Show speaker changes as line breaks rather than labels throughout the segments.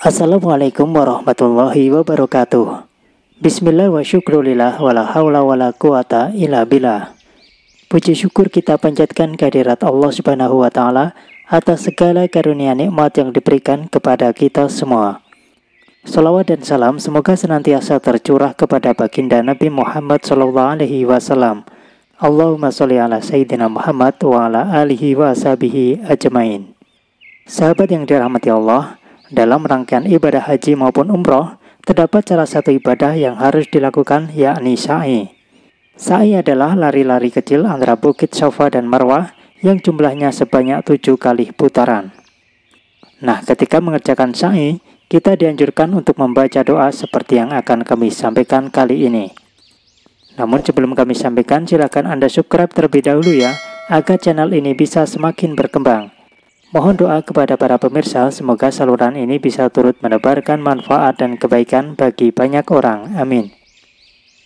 Assalamualaikum warahmatullahi wabarakatuh. Bismillah wa syukrulillah wa la hawla wa la quwata illa billah. Puji syukur kita panjatkan kehadirat Allah Subhanahu wa taala atas segala karunia nikmat yang diberikan kepada kita semua. Salawat dan salam semoga senantiasa tercurah kepada baginda Nabi Muhammad SAW. Allahumma sholli ala sayyidina Muhammad wa ala alihi wa ajmain. Sahabat yang dirahmati Allah, dalam rangkaian ibadah haji maupun umroh, terdapat salah satu ibadah yang harus dilakukan yakni sa'i. Sa'i adalah lari-lari kecil antara Bukit Sofa dan Marwah yang jumlahnya sebanyak tujuh kali putaran. Nah, ketika mengerjakan sa'i, kita dianjurkan untuk membaca doa seperti yang akan kami sampaikan kali ini. Namun sebelum kami sampaikan, silakan Anda subscribe terlebih dahulu ya, agar channel ini bisa semakin berkembang. Mohon doa kepada para pemirsa, semoga saluran ini bisa turut menebarkan manfaat dan kebaikan bagi banyak orang. Amin.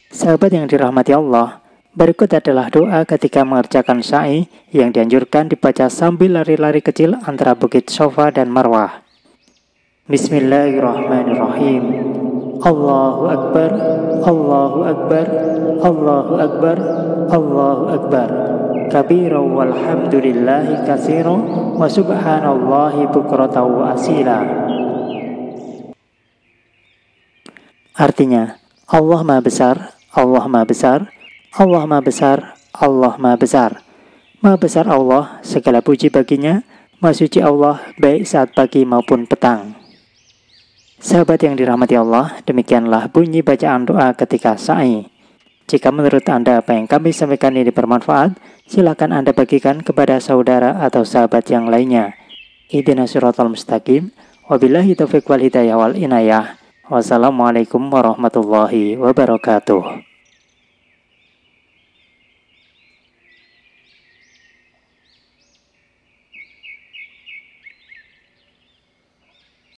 Sahabat yang dirahmati Allah, berikut adalah doa ketika mengerjakan sa'i yang dianjurkan dibaca sambil lari-lari kecil antara bukit sofa dan marwah. Bismillahirrahmanirrahim. Allahu Akbar, Allahu Akbar, Allahu Akbar, Allahu Akbar. Allahu Akbar. كبيرا walhamdulillahi لله wa subhanallahi الله asila. Artinya, Allah Maha Besar, Allah Maha Besar, Allah Maha Besar, Allah Maha Besar. Maha Besar Allah, segala puji baginya, Maha Suci Allah, baik saat pagi maupun petang. Sahabat yang dirahmati Allah, demikianlah bunyi bacaan doa ketika sa'i. Jika menurut Anda apa yang kami sampaikan ini bermanfaat, silakan Anda bagikan kepada saudara atau sahabat yang lainnya. Idina suratul mustaqim, wabillahi taufiq wal hidayah wal inayah. Wassalamualaikum warahmatullahi wabarakatuh.